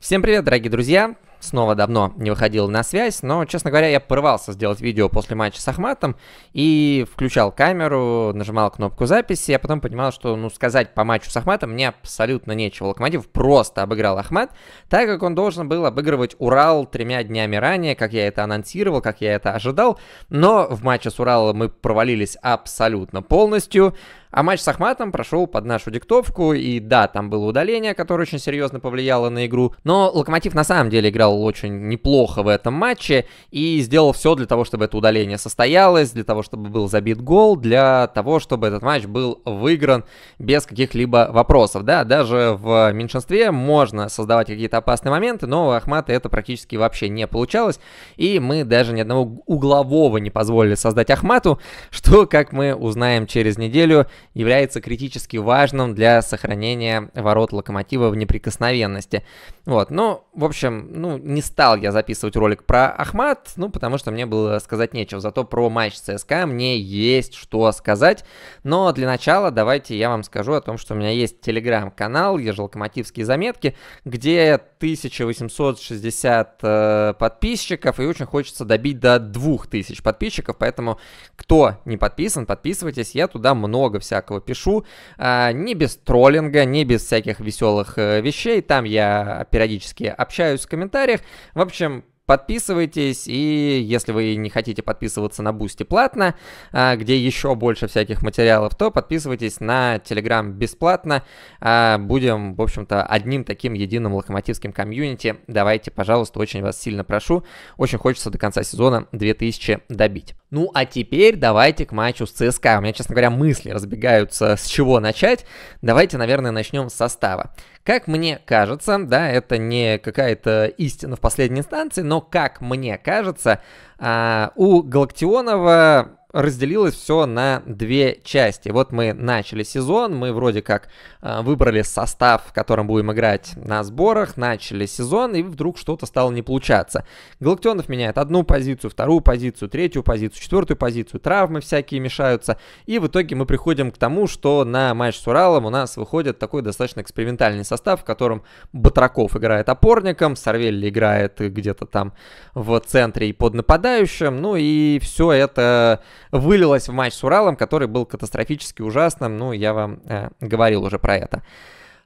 Всем привет, дорогие друзья! Снова давно не выходил на связь, но, честно говоря, я порывался сделать видео после матча с Ахматом и включал камеру, нажимал кнопку записи, Я а потом понимал, что, ну, сказать по матчу с Ахматом мне абсолютно нечего. Локомотив просто обыграл Ахмат, так как он должен был обыгрывать Урал тремя днями ранее, как я это анонсировал, как я это ожидал, но в матче с Уралом мы провалились абсолютно полностью. А матч с Ахматом прошел под нашу диктовку, и да, там было удаление, которое очень серьезно повлияло на игру, но Локомотив на самом деле играл очень неплохо в этом матче и сделал все для того, чтобы это удаление состоялось, для того, чтобы был забит гол, для того, чтобы этот матч был выигран без каких-либо вопросов. Да, даже в меньшинстве можно создавать какие-то опасные моменты, но у Ахмата это практически вообще не получалось, и мы даже ни одного углового не позволили создать Ахмату, что, как мы узнаем через неделю, является критически важным для сохранения ворот локомотива в неприкосновенности. Вот, но ну, в общем, ну, не стал я записывать ролик про Ахмат, ну, потому что мне было сказать нечего. Зато про матч ЦСКА мне есть что сказать. Но для начала давайте я вам скажу о том, что у меня есть телеграм-канал «Ежелокомотивские заметки», где 1860 э, подписчиков, и очень хочется добить до 2000 подписчиков, поэтому кто не подписан, подписывайтесь, я туда много всякого пишу, э, не без троллинга, не без всяких веселых э, вещей, там я периодически общаюсь в комментариях. В общем, подписывайтесь, и если вы не хотите подписываться на Бусти платно, а, где еще больше всяких материалов, то подписывайтесь на Телеграм бесплатно. А, будем, в общем-то, одним таким единым локомотивским комьюнити. Давайте, пожалуйста, очень вас сильно прошу. Очень хочется до конца сезона 2000 добить. Ну, а теперь давайте к матчу с ЦСКА. У меня, честно говоря, мысли разбегаются, с чего начать. Давайте, наверное, начнем с состава. Как мне кажется, да, это не какая-то истина в последней инстанции, но но, как мне кажется, а, у Галактионова разделилось все на две части. Вот мы начали сезон, мы вроде как э, выбрали состав, в котором будем играть на сборах, начали сезон, и вдруг что-то стало не получаться. Галактионов меняет одну позицию, вторую позицию, третью позицию, четвертую позицию, травмы всякие мешаются, и в итоге мы приходим к тому, что на матч с Уралом у нас выходит такой достаточно экспериментальный состав, в котором Батраков играет опорником, Сарвелли играет где-то там в центре и под нападающим, ну и все это вылилось в матч с Уралом, который был катастрофически ужасным. Ну, я вам э, говорил уже про это.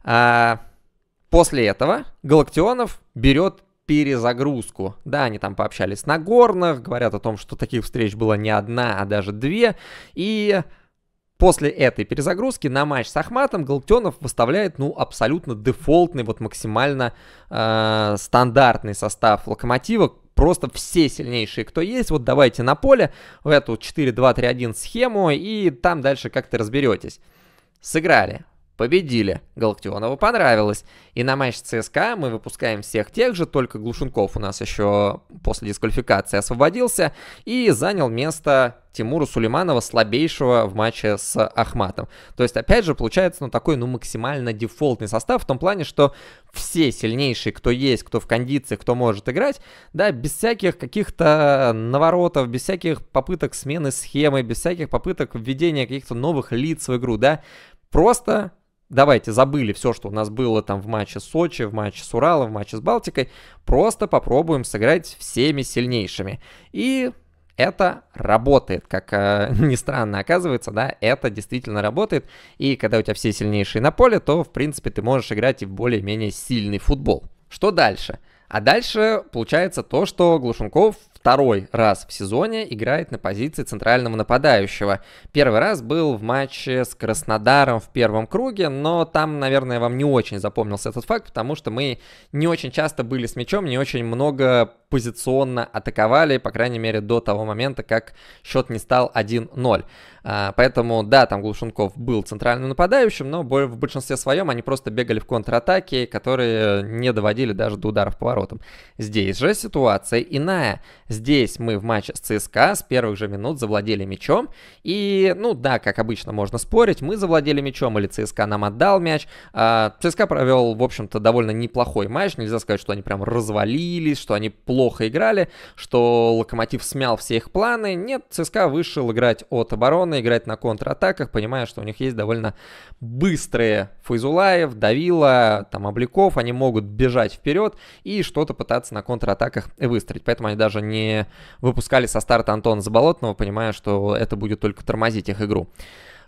А, после этого Галактионов берет перезагрузку. Да, они там пообщались на горных, говорят о том, что таких встреч было не одна, а даже две. И После этой перезагрузки на матч с Ахматом Галактионов выставляет, ну, абсолютно дефолтный, вот максимально э, стандартный состав Локомотива. Просто все сильнейшие, кто есть, вот давайте на поле в эту 4-2-3-1 схему, и там дальше как-то разберетесь. Сыграли победили. Галактионову понравилось. И на матч ЦСКА мы выпускаем всех тех же, только Глушенков у нас еще после дисквалификации освободился и занял место Тимура Сулейманова, слабейшего в матче с Ахматом. То есть, опять же, получается, ну, такой, ну, максимально дефолтный состав в том плане, что все сильнейшие, кто есть, кто в кондиции, кто может играть, да, без всяких каких-то наворотов, без всяких попыток смены схемы, без всяких попыток введения каких-то новых лиц в игру, да, просто давайте забыли все, что у нас было там в матче с Сочи, в матче с Уралом, в матче с Балтикой, просто попробуем сыграть всеми сильнейшими. И это работает, как э, ни странно оказывается, да, это действительно работает. И когда у тебя все сильнейшие на поле, то, в принципе, ты можешь играть и в более-менее сильный футбол. Что дальше? Дальше. А дальше получается то, что Глушенков второй раз в сезоне играет на позиции центрального нападающего. Первый раз был в матче с Краснодаром в первом круге, но там, наверное, вам не очень запомнился этот факт, потому что мы не очень часто были с мячом, не очень много позиционно атаковали, по крайней мере, до того момента, как счет не стал 1-0. А, поэтому, да, там Глушенков был центральным нападающим, но в большинстве своем они просто бегали в контратаке, которые не доводили даже до ударов по воротам. Здесь же ситуация иная. Здесь мы в матче с ЦСКА с первых же минут завладели мячом, и, ну да, как обычно можно спорить, мы завладели мячом или ЦСКА нам отдал мяч. А, ЦСКА провел, в общем-то, довольно неплохой матч, нельзя сказать, что они прям развалились, что они плохо плохо играли, что Локомотив смял все их планы. Нет, ЦСКА вышел играть от обороны, играть на контратаках, понимая, что у них есть довольно быстрые Файзулаев, Давила, там Обликов, они могут бежать вперед и что-то пытаться на контратаках выстроить. Поэтому они даже не выпускали со старта Антона Заболотного, понимая, что это будет только тормозить их игру.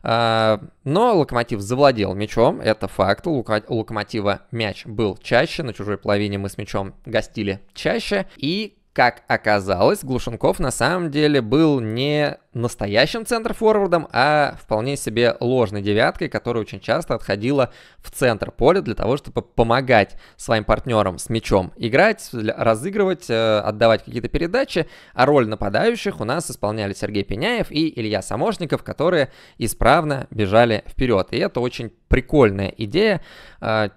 А, но Локомотив завладел мячом, это факт. У Локомотива мяч был чаще, на чужой половине мы с мячом гостили чаще. И как оказалось, Глушенков на самом деле был не настоящим центр-форвардом, а вполне себе ложной девяткой, которая очень часто отходила в центр поля для того, чтобы помогать своим партнерам с мячом играть, разыгрывать, э, отдавать какие-то передачи. А роль нападающих у нас исполняли Сергей Пеняев и Илья Самошников, которые исправно бежали вперед. И это очень прикольная идея а,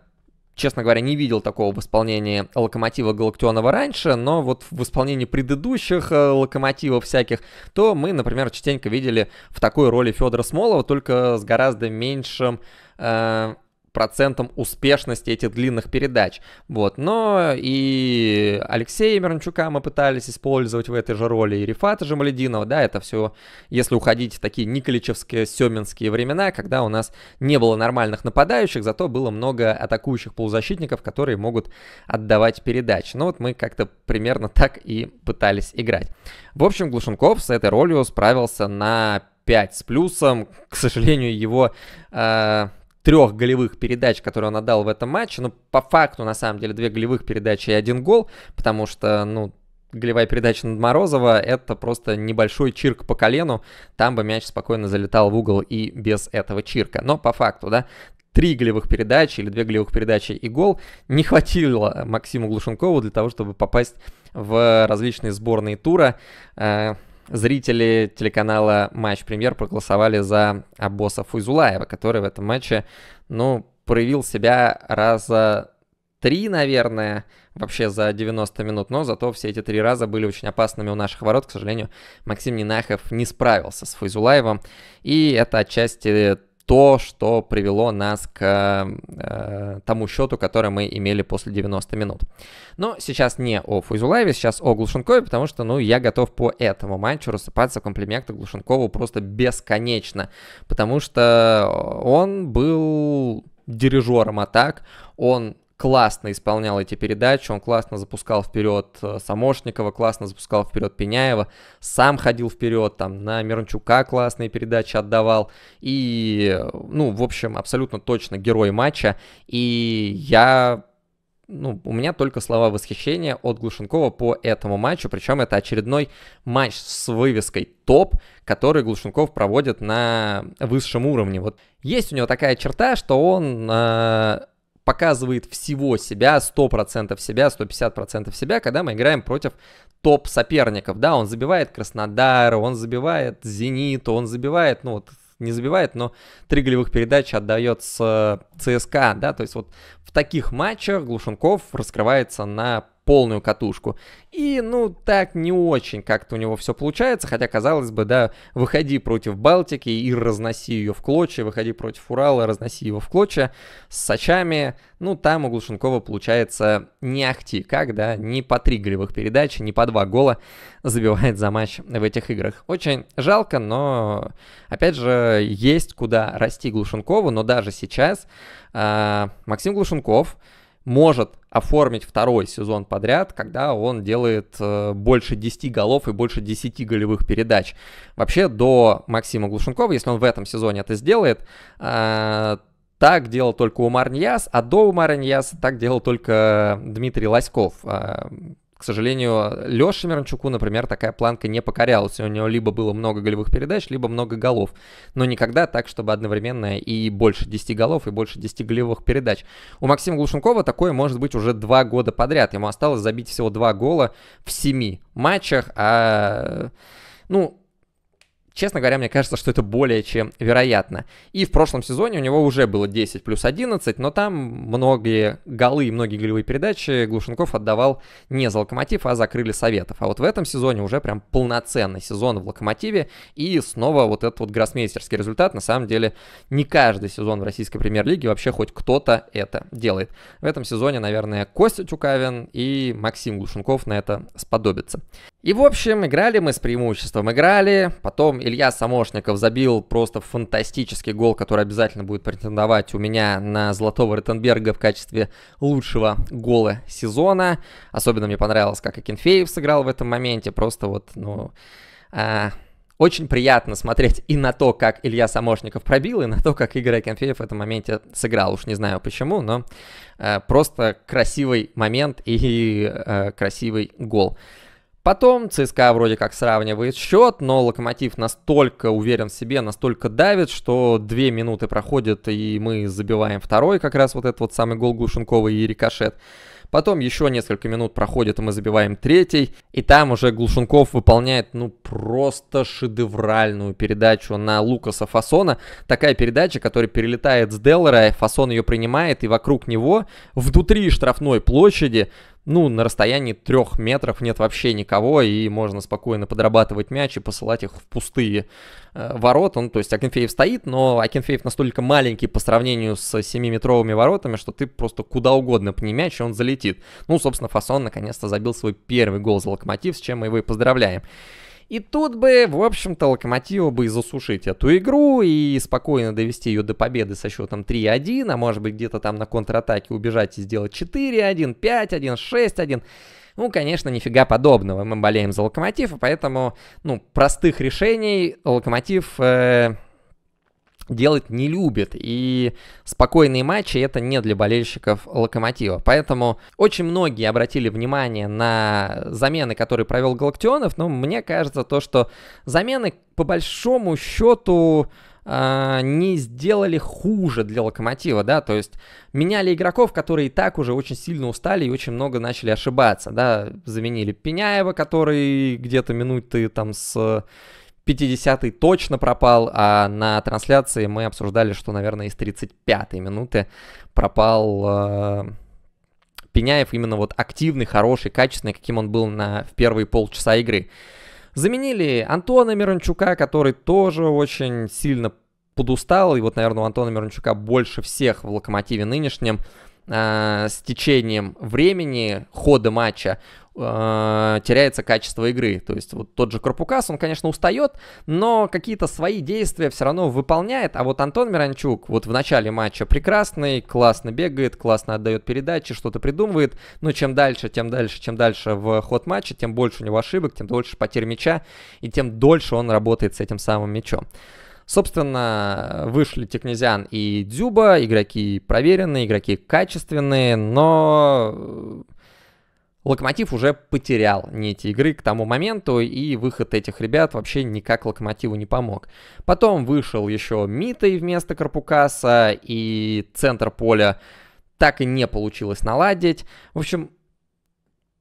честно говоря, не видел такого в исполнении Локомотива Галактионова раньше, но вот в исполнении предыдущих э, Локомотивов всяких, то мы, например, частенько видели в такой роли Федора Смолова, только с гораздо меньшим э, процентом успешности этих длинных передач. Вот. Но и Алексея Миранчука мы пытались использовать в этой же роли, и Рифата Жамалединова, да, это все, если уходить в такие николичевские, семинские времена, когда у нас не было нормальных нападающих, зато было много атакующих полузащитников, которые могут отдавать передач. Ну вот мы как-то примерно так и пытались играть. В общем, Глушенков с этой ролью справился на 5 с плюсом. К сожалению, его э, трех голевых передач, которые он отдал в этом матче. Ну, по факту, на самом деле, две голевых передачи и один гол, потому что, ну, голевая передача над Морозова — это просто небольшой чирк по колену. Там бы мяч спокойно залетал в угол и без этого чирка. Но по факту, да, три голевых передачи или две голевых передачи и гол не хватило Максиму Глушенкову для того, чтобы попасть в различные сборные тура. Э, зрители телеканала «Матч Премьер» проголосовали за Абоса Фуйзулаева, который в этом матче, ну, проявил себя раза три, наверное, вообще за 90 минут, но зато все эти три раза были очень опасными у наших ворот. К сожалению, Максим Нинахов не справился с Фуйзулаевым, и это отчасти то, что привело нас к э, тому счету, который мы имели после 90 минут. Но сейчас не о Фуйзулаеве, сейчас о Глушенкове, потому что, ну, я готов по этому матчу рассыпаться в комплиментах Глушенкову просто бесконечно, потому что он был дирижером атак, он классно исполнял эти передачи, он классно запускал вперед э, Самошникова, классно запускал вперед Пеняева, сам ходил вперед, там, на Мирончука классные передачи отдавал, и, ну, в общем, абсолютно точно герой матча, и я ну, у меня только слова восхищения от Глушенкова по этому матчу, причем это очередной матч с вывеской «Топ», который Глушенков проводит на высшем уровне. Вот есть у него такая черта, что он э, показывает всего себя, 100% себя, 150% себя, когда мы играем против топ-соперников. Да, он забивает Краснодар, он забивает Зенит, он забивает, ну вот, не забивает, но три голевых передачи отдает с э, ЦСКА, да, то есть вот в таких матчах Глушенков раскрывается на полную катушку. И, ну, так не очень как-то у него все получается, хотя, казалось бы, да, выходи против Балтики и разноси ее в клочья, выходи против Урала, разноси его в клочья с Сачами, ну, там у Глушенкова получается не ахти как, да, не по три голевых передачи, не по два гола забивает за матч в этих играх. Очень жалко, но, опять же, есть куда расти Глушенкову, но даже сейчас э, Максим Глушенков, э, может оформить второй сезон подряд, когда он делает э, больше 10 голов и больше 10 голевых передач. Вообще до Максима Глушенкова, если он в этом сезоне это сделает, э, так делал только Умар Ньяс, а до Умара Ньяса так делал только Дмитрий Лоськов. Э, к сожалению, Леше Миранчуку, например, такая планка не покорялась. У него либо было много голевых передач, либо много голов. Но никогда так, чтобы одновременно и больше 10 голов, и больше 10 голевых передач. У Максима Глушенкова такое может быть уже два года подряд. Ему осталось забить всего два гола в семи матчах, а... Ну, Честно говоря, мне кажется, что это более чем вероятно. И в прошлом сезоне у него уже было 10 плюс 11, но там многие голы и многие голевые передачи Глушенков отдавал не за Локомотив, а за Крылья Советов. А вот в этом сезоне уже прям полноценный сезон в Локомотиве, и снова вот этот вот гроссмейстерский результат. На самом деле, не каждый сезон в российской премьер-лиге вообще хоть кто-то это делает. В этом сезоне, наверное, Костя Тюкавин и Максим Глушенков на это сподобятся. И в общем, играли мы с преимуществом, играли. Потом Илья Самошников забил просто фантастический гол, который обязательно будет претендовать у меня на Золотого Ротенберга в качестве лучшего гола сезона. Особенно мне понравилось, как Акинфеев сыграл в этом моменте. Просто вот, ну... А... Очень приятно смотреть и на то, как Илья Самошников пробил, и на то, как Игорь Акинфеев в этом моменте сыграл. Уж не знаю почему, но э, просто красивый момент и э, красивый гол. Потом ЦСКА вроде как сравнивает счет, но Локомотив настолько уверен в себе, настолько давит, что две минуты проходят, и мы забиваем второй, как раз вот этот вот самый гол Глушенкова и рикошет. Потом еще несколько минут проходит, и мы забиваем третий. И там уже Глушенков выполняет, ну, просто шедевральную передачу на Лукаса Фасона. Такая передача, которая перелетает с Деллера, Фасон ее принимает, и вокруг него, внутри штрафной площади, ну, на расстоянии трех метров нет вообще никого, и можно спокойно подрабатывать мяч и посылать их в пустые Э, ворот, он, то есть Акинфеев стоит, но Акинфеев настолько маленький по сравнению с 7-метровыми воротами, что ты просто куда угодно пни мяч, и он залетит. Ну, собственно, Фасон наконец-то забил свой первый гол за Локомотив, с чем мы его и поздравляем. И тут бы, в общем-то, Локомотиву бы и засушить эту игру и спокойно довести ее до победы со счетом 3-1, а может быть где-то там на контратаке убежать и сделать 4-1, 5-1, 6-1. Ну, конечно, нифига подобного. Мы болеем за локомотив, и поэтому, ну, простых решений локомотив... Э, делать не любит. И спокойные матчи это не для болельщиков Локомотива. Поэтому очень многие обратили внимание на замены, которые провел Галактионов. Но мне кажется то, что замены по большому счету а, не сделали хуже для Локомотива, да, то есть меняли игроков, которые и так уже очень сильно устали и очень много начали ошибаться, да, заменили Пеняева, который где-то минуты там с 50-й точно пропал, а на трансляции мы обсуждали, что, наверное, из 35-й минуты пропал э, Пеняев, именно вот активный, хороший, качественный, каким он был на, в первые полчаса игры. Заменили Антона Мирончука, который тоже очень сильно подустал, и вот, наверное, у Антона Мирончука больше всех в «Локомотиве» нынешнем э, с течением времени хода матча э, теряется качество игры. То есть вот тот же Карпукас, он, конечно, устает, но какие-то свои действия все равно выполняет. А вот Антон Мирончук вот в начале матча прекрасный, классно бегает, классно отдает передачи, что-то придумывает. Но чем дальше, тем дальше, чем дальше в ход матча, тем больше у него ошибок, тем дольше потерь мяча, и тем дольше он работает с этим самым мячом. Собственно, вышли Текнезян и Дзюба, игроки проверенные, игроки качественные, но э, Локомотив уже потерял нити игры к тому моменту, и выход этих ребят вообще никак Локомотиву не помог. Потом вышел еще Митой вместо Карпукаса, и центр поля так и не получилось наладить. В общем,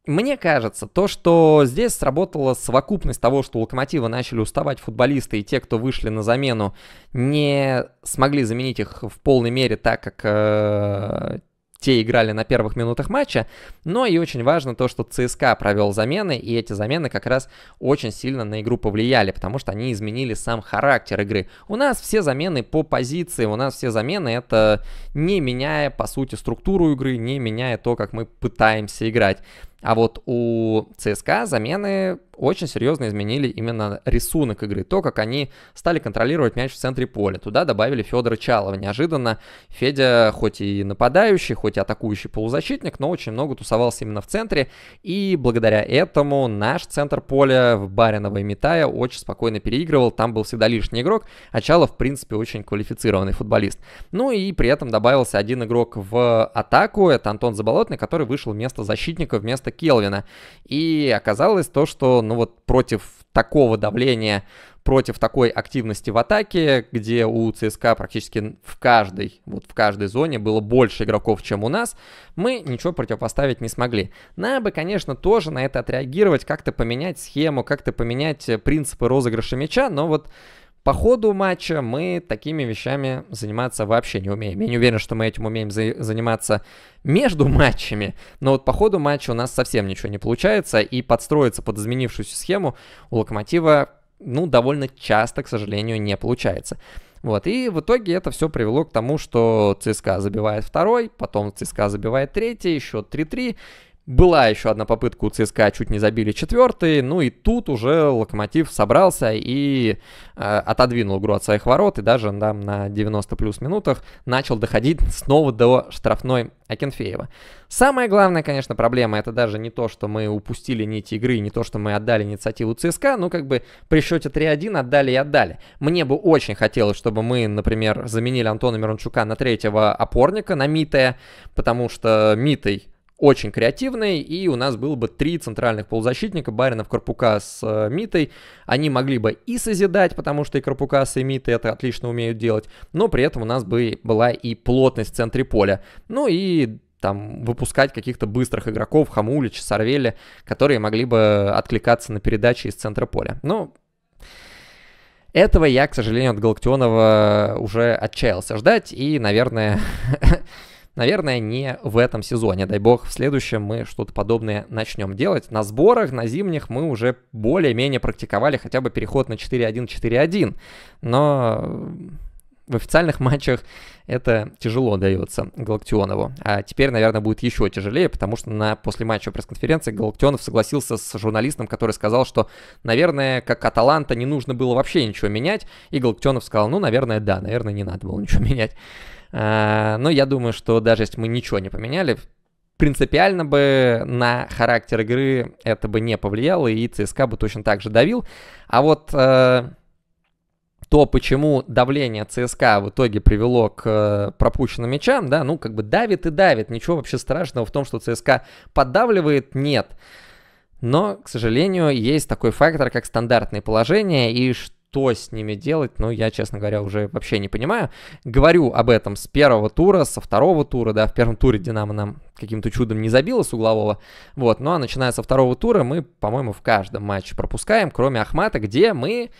мне кажется, то, что здесь сработала совокупность того, что у Локомотива начали уставать футболисты, и те, кто вышли на замену, не смогли заменить их в полной мере, так как э, те играли на первых минутах матча. Но и очень важно то, что ЦСКА провел замены, и эти замены как раз очень сильно на игру повлияли, потому что они изменили сам характер игры. У нас все замены по позиции, у нас все замены это не меняя, по сути, структуру игры, не меняя то, как мы пытаемся играть. А вот у ЦСКА замены очень серьезно изменили именно рисунок игры, то, как они стали контролировать мяч в центре поля. Туда добавили Федора Чалова. Неожиданно Федя хоть и нападающий, хоть и атакующий полузащитник, но очень много тусовался именно в центре. И благодаря этому наш центр поля в Баринова и Митая очень спокойно переигрывал. Там был всегда лишний игрок, а Чалов, в принципе, очень квалифицированный футболист. Ну и при этом добавился один игрок в атаку, это Антон Заболотный, который вышел вместо защитника, вместо место Келвина. И оказалось то, что, ну вот, против такого давления против такой активности в атаке, где у ЦСКА практически в каждой, вот в каждой зоне было больше игроков, чем у нас, мы ничего противопоставить не смогли. Надо бы, конечно, тоже на это отреагировать, как-то поменять схему, как-то поменять э, принципы розыгрыша мяча, но вот по ходу матча мы такими вещами заниматься вообще не умеем. Я не уверен, что мы этим умеем за- заниматься между матчами, но вот по ходу матча у нас совсем ничего не получается, и подстроиться под изменившуюся схему у Локомотива, ну, довольно часто, к сожалению, не получается. Вот, и в итоге это все привело к тому, что ЦСКА забивает второй, потом ЦСКА забивает третий, еще 3-3, была еще одна попытка у ЦСКА, чуть не забили четвертый, ну и тут уже Локомотив собрался и э, отодвинул игру от своих ворот и даже там на 90 плюс минутах начал доходить снова до штрафной Акинфеева. Самая главная, конечно, проблема это даже не то, что мы упустили нити игры, не то, что мы отдали инициативу ЦСКА, ну как бы при счете 3-1 отдали и отдали. Мне бы очень хотелось, чтобы мы, например, заменили Антона Мирончука на третьего опорника, на Митая, потому что Митый очень креативный, и у нас было бы три центральных полузащитника, Баринов, Карпука с э, Митой. Они могли бы и созидать, потому что и Карпукас, и Миты это отлично умеют делать, но при этом у нас бы была и плотность в центре поля. Ну и там выпускать каких-то быстрых игроков, Хамулич, Сарвели, которые могли бы откликаться на передачи из центра поля. Но ну, этого я, к сожалению, от Галактионова уже отчаялся ждать, и, наверное, Наверное, не в этом сезоне. Дай бог, в следующем мы что-то подобное начнем делать. На сборах, на зимних мы уже более-менее практиковали хотя бы переход на 4-1-4-1. Но в официальных матчах это тяжело дается Галактионову. А теперь, наверное, будет еще тяжелее, потому что на после матча пресс-конференции Галактионов согласился с журналистом, который сказал, что, наверное, как Аталанта не нужно было вообще ничего менять. И Галактионов сказал, ну, наверное, да, наверное, не надо было ничего менять. Э, Но ну, я думаю, что даже если мы ничего не поменяли, принципиально бы на характер игры это бы не повлияло, и ЦСКА бы точно так же давил. А вот э, то, почему давление ЦСКА в итоге привело к э, пропущенным мячам, да, ну как бы давит и давит, ничего вообще страшного в том, что ЦСКА поддавливает, нет. Но, к сожалению, есть такой фактор, как стандартные положения, и что что с ними делать, ну, я, честно говоря, уже вообще не понимаю. Говорю об этом с первого тура, со второго тура, да, в первом туре Динамо нам каким-то чудом не забило с углового, вот, ну, а начиная со второго тура мы, по-моему, в каждом матче пропускаем, кроме Ахмата, где мы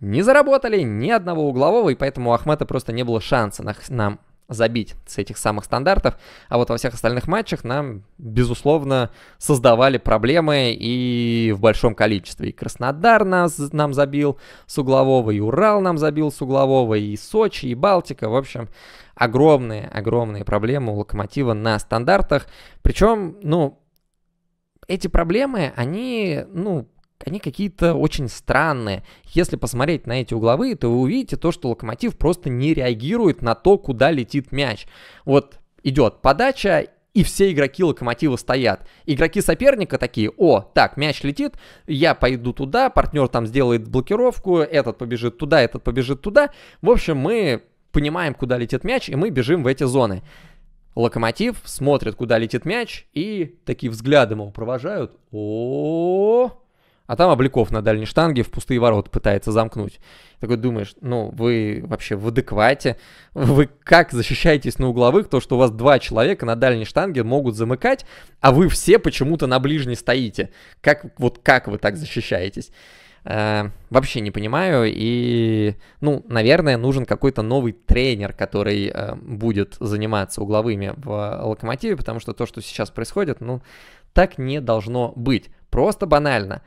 не заработали ни одного углового, и поэтому у Ахмата просто не было шанса на, нам забить с этих самых стандартов, а вот во всех остальных матчах нам, безусловно, создавали проблемы и в большом количестве. И Краснодар нас, нам забил с углового, и Урал нам забил с углового, и Сочи, и Балтика. В общем, огромные-огромные проблемы у Локомотива на стандартах. Причем, ну, эти проблемы, они, ну, они какие-то очень странные. Если посмотреть на эти угловые, то вы увидите то, что Локомотив просто не реагирует на то, куда летит мяч. Вот идет подача, и все игроки Локомотива стоят. Игроки соперника такие, о, так, мяч летит, я пойду туда, партнер там сделает блокировку, этот побежит туда, этот побежит туда. В общем, мы понимаем, куда летит мяч, и мы бежим в эти зоны. Локомотив смотрит, куда летит мяч, и такие взгляды, его провожают. О, -о, -о, -о а там Обликов на дальней штанге в пустые ворота пытается замкнуть. Такой думаешь, ну вы вообще в адеквате? Вы как защищаетесь на угловых, то что у вас два человека на дальней штанге могут замыкать, а вы все почему-то на ближней стоите? Как, вот как вы так защищаетесь? Э, вообще не понимаю. И, ну, наверное, нужен какой-то новый тренер, который э, будет заниматься угловыми в локомотиве, потому что то, что сейчас происходит, ну, так не должно быть. Просто банально.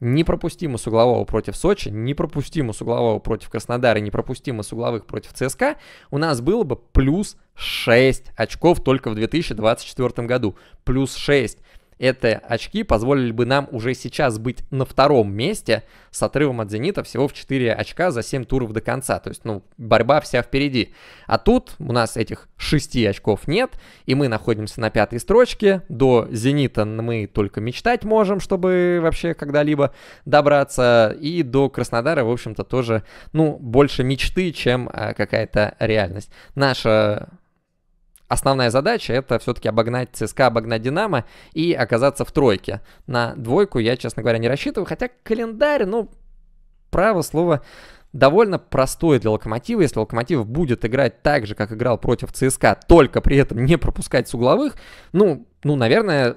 Не пропустим с углового против Сочи, не пропустим с углового против Краснодара, не пропустим с угловых против ЦСКА, у нас было бы плюс 6 очков только в 2024 году. Плюс 6. Эти очки позволили бы нам уже сейчас быть на втором месте с отрывом от «Зенита» всего в 4 очка за 7 туров до конца. То есть, ну, борьба вся впереди. А тут у нас этих 6 очков нет, и мы находимся на пятой строчке. До «Зенита» мы только мечтать можем, чтобы вообще когда-либо добраться. И до Краснодара, в общем-то, тоже, ну, больше мечты, чем а, какая-то реальность. Наша Основная задача это все-таки обогнать ЦСКА, обогнать Динамо и оказаться в тройке. На двойку я, честно говоря, не рассчитываю, хотя календарь, ну, право слово, довольно простой для Локомотива. Если Локомотив будет играть так же, как играл против ЦСКА, только при этом не пропускать с угловых, ну, ну, наверное,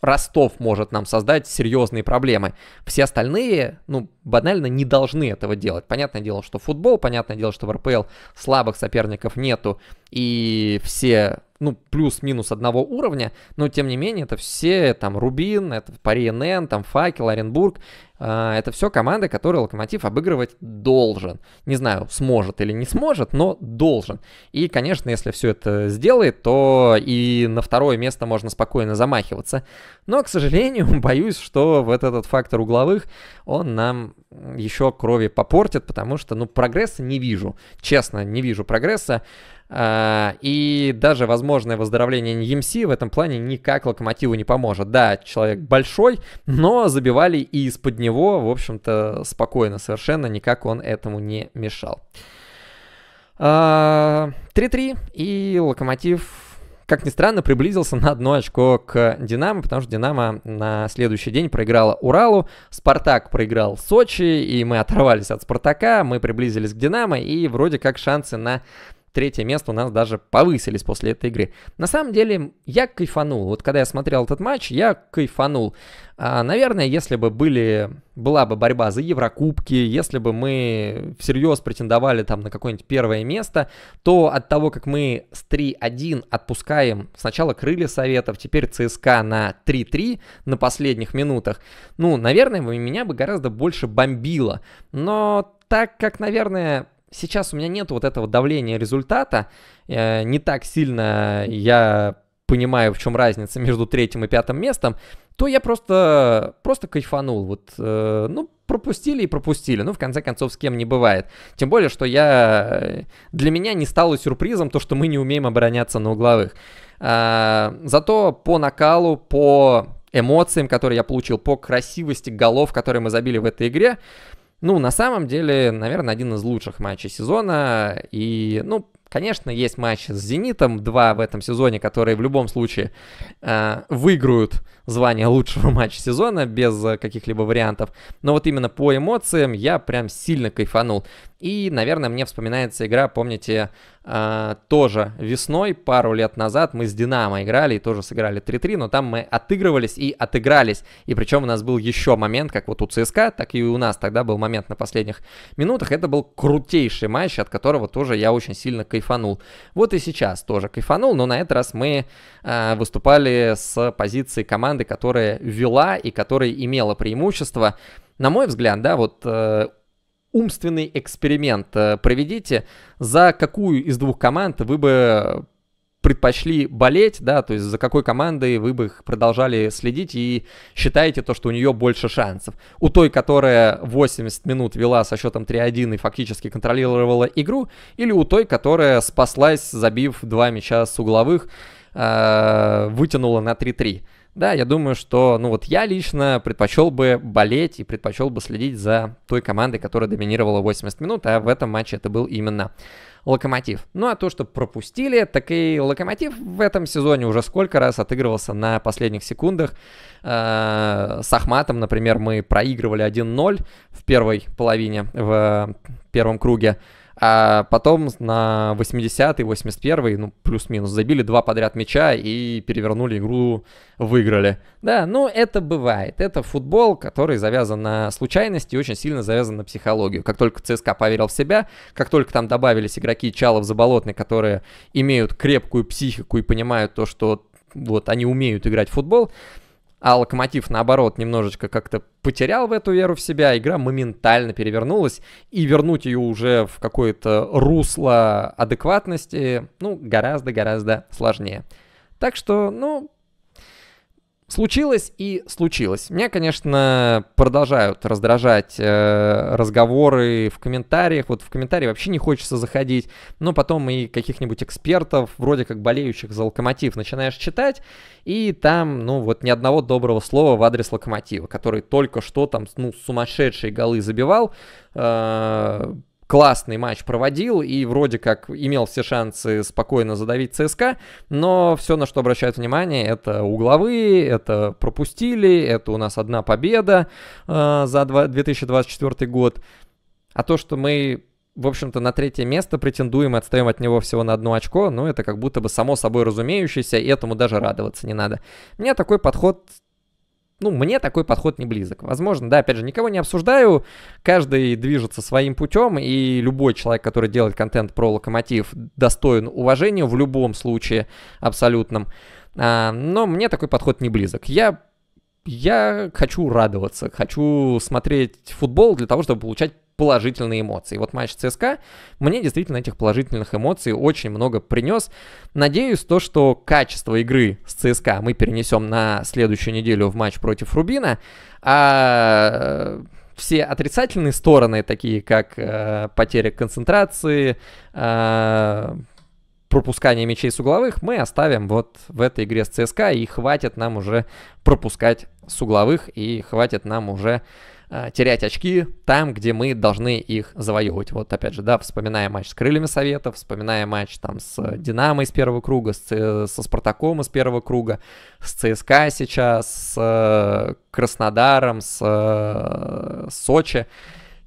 Ростов может нам создать серьезные проблемы. Все остальные, ну, банально не должны этого делать. Понятное дело, что футбол, понятное дело, что в РПЛ слабых соперников нету, и все ну, плюс-минус одного уровня, но тем не менее это все, там, Рубин, это Пари там, Факел, Оренбург, а, это все команды, которые Локомотив обыгрывать должен. Не знаю, сможет или не сможет, но должен. И, конечно, если все это сделает, то и на второе место можно спокойно замахиваться. Но, к сожалению, боюсь, что вот этот фактор угловых, он нам еще крови попортит, потому что, ну, прогресса не вижу. Честно, не вижу прогресса. А, и даже возможное выздоровление Ньемси эм в этом плане никак Локомотиву не поможет. Да, человек большой, но забивали и из-под него, в общем-то, спокойно совершенно, никак он этому не мешал. 3-3, а, и Локомотив как ни странно, приблизился на одно очко к «Динамо», потому что «Динамо» на следующий день проиграла «Уралу», «Спартак» проиграл «Сочи», и мы оторвались от «Спартака», мы приблизились к «Динамо», и вроде как шансы на третье место у нас даже повысились после этой игры. На самом деле, я кайфанул. Вот когда я смотрел этот матч, я кайфанул. А, наверное, если бы были, была бы борьба за Еврокубки, если бы мы всерьез претендовали там на какое-нибудь первое место, то от того, как мы с 3-1 отпускаем сначала крылья Советов, теперь ЦСКА на 3-3 на последних минутах, ну, наверное, меня бы гораздо больше бомбило. Но так как, наверное, сейчас у меня нет вот этого давления результата, э, не так сильно я понимаю, в чем разница между третьим и пятым местом, то я просто, просто кайфанул. Вот, э, ну, пропустили и пропустили. Ну, в конце концов, с кем не бывает. Тем более, что я... Э, для меня не стало сюрпризом то, что мы не умеем обороняться на угловых. Э, зато по накалу, по эмоциям, которые я получил, по красивости голов, которые мы забили в этой игре, э, ну, на самом деле, наверное, один из лучших матчей сезона. И, ну, конечно, есть матчи с «Зенитом», два в этом сезоне, которые в любом случае э, выиграют звание лучшего матча сезона без э, каких-либо вариантов. Но вот именно по эмоциям я прям сильно кайфанул. И, наверное, мне вспоминается игра, помните, а, тоже весной, пару лет назад мы с Динамо играли и тоже сыграли 3-3, но там мы отыгрывались и отыгрались. И причем у нас был еще момент, как вот у ЦСКА, так и у нас тогда был момент на последних минутах. Это был крутейший матч, от которого тоже я очень сильно кайфанул. Вот и сейчас тоже кайфанул, но на этот раз мы э, выступали с позиции команды, которая вела и которая имела преимущество. На мой взгляд, да, вот... Э, умственный эксперимент э, проведите, за какую из двух команд вы бы предпочли болеть, да, то есть за какой командой вы бы продолжали следить и считаете то, что у нее больше шансов. У той, которая 80 минут вела со счетом 3-1 и фактически контролировала игру, или у той, которая спаслась, забив два мяча с угловых, э, вытянула на 3-3. Да, я думаю, что, ну вот я лично предпочел бы болеть и предпочел бы следить за той командой, которая доминировала 80 минут, а в этом матче это был именно Локомотив. Ну а то, что пропустили, так и Локомотив в этом сезоне уже сколько раз отыгрывался на последних секундах. Э, с Ахматом, например, мы проигрывали 1-0 в первой половине, в первом круге. А потом на 80-й, 81-й, ну, плюс-минус, забили два подряд мяча и перевернули игру, выиграли. Да, ну, это бывает. Это футбол, который завязан на случайности и очень сильно завязан на психологию. Как только ЦСКА поверил в себя, как только там добавились игроки Чалов, Заболотный, которые имеют крепкую психику и понимают то, что вот они умеют играть в футбол, а Локомотив, наоборот, немножечко как-то потерял в эту веру в себя, игра моментально перевернулась, и вернуть ее уже в какое-то русло адекватности, ну, гораздо-гораздо сложнее. Так что, ну, Случилось и случилось. Меня, конечно, продолжают раздражать э, разговоры в комментариях. Вот в комментарии вообще не хочется заходить. Но потом и каких-нибудь экспертов, вроде как болеющих за локомотив, начинаешь читать. И там, ну, вот ни одного доброго слова в адрес локомотива, который только что там, ну, сумасшедшие голы забивал. Э, классный матч проводил и вроде как имел все шансы спокойно задавить ЦСКА, но все, на что обращают внимание, это угловые, это пропустили, это у нас одна победа э, за 2024 год. А то, что мы в общем-то, на третье место претендуем и отстаем от него всего на одно очко, ну, это как будто бы само собой разумеющееся, и этому даже радоваться не надо. Меня такой подход ну, мне такой подход не близок. Возможно, да, опять же, никого не обсуждаю, каждый движется своим путем, и любой человек, который делает контент про локомотив, достоин уважения в любом случае абсолютном. А, но мне такой подход не близок. Я я хочу радоваться, хочу смотреть футбол для того, чтобы получать положительные эмоции. Вот матч ЦСКА мне действительно этих положительных эмоций очень много принес. Надеюсь, то, что качество игры с ЦСКА мы перенесем на следующую неделю в матч против Рубина, а все отрицательные стороны, такие как э, потеря концентрации, э, пропускание мячей с угловых, мы оставим вот в этой игре с ЦСКА, и хватит нам уже пропускать с угловых, и хватит нам уже Э, терять очки там, где мы должны их завоевывать. Вот опять же, да, вспоминая матч с Крыльями Советов, вспоминая матч там с Динамо из первого круга, с, со Спартаком из первого круга, с ЦСКА сейчас, с э, Краснодаром, э, с Сочи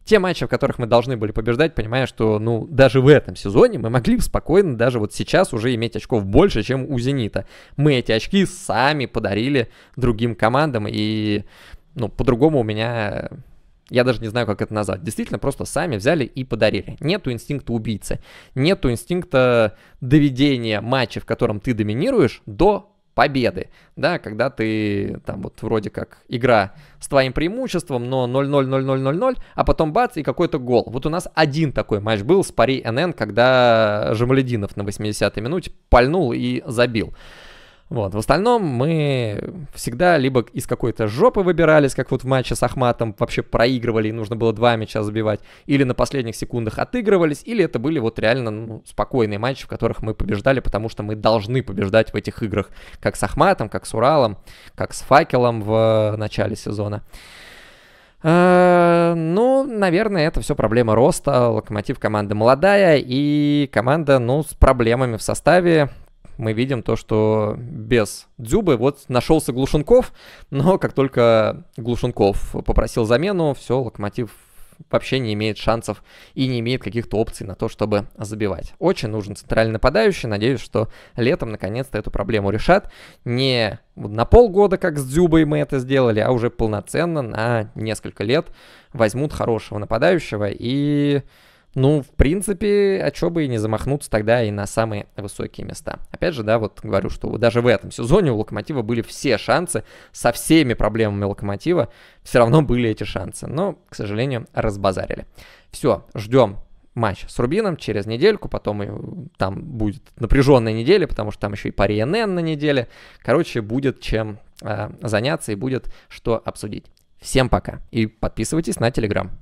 те матчи, в которых мы должны были побеждать, понимая, что, ну, даже в этом сезоне мы могли бы спокойно даже вот сейчас уже иметь очков больше, чем у «Зенита». Мы эти очки сами подарили другим командам, и ну, по-другому у меня я даже не знаю, как это назвать. Действительно, просто сами взяли и подарили. Нету инстинкта убийцы, нету инстинкта доведения матча, в котором ты доминируешь, до победы, да, когда ты там вот вроде как игра с твоим преимуществом, но 0-0-0-0-0-0, а потом бац и какой-то гол. Вот у нас один такой матч был с Пари НН, когда Жамалединов на 80-й минуте пальнул и забил. Вот. В остальном мы всегда либо из какой-то жопы выбирались, как вот в матче с Ахматом вообще проигрывали, и нужно было два мяча забивать, или на последних секундах отыгрывались, или это были вот реально ну, спокойные матчи, в которых мы побеждали, потому что мы должны побеждать в этих играх, как с Ахматом, как с Уралом, как с Факелом в э, начале сезона. Э, ну, наверное, это все проблема роста. Локомотив команда молодая и команда, ну, с проблемами в составе мы видим то, что без Дзюбы вот нашелся Глушенков, но как только Глушенков попросил замену, все, Локомотив вообще не имеет шансов и не имеет каких-то опций на то, чтобы забивать. Очень нужен центральный нападающий. Надеюсь, что летом наконец-то эту проблему решат. Не на полгода, как с Дзюбой мы это сделали, а уже полноценно на несколько лет возьмут хорошего нападающего и ну, в принципе, а чё бы и не замахнуться тогда и на самые высокие места. Опять же, да, вот говорю, что даже в этом сезоне у Локомотива были все шансы, со всеми проблемами Локомотива все равно были эти шансы. Но, к сожалению, разбазарили. Все, ждем матч с Рубином через недельку, потом и, э, там будет напряженная неделя, потому что там еще и пари НН на неделе. Короче, будет чем э, заняться и будет что обсудить. Всем пока и подписывайтесь на Телеграм.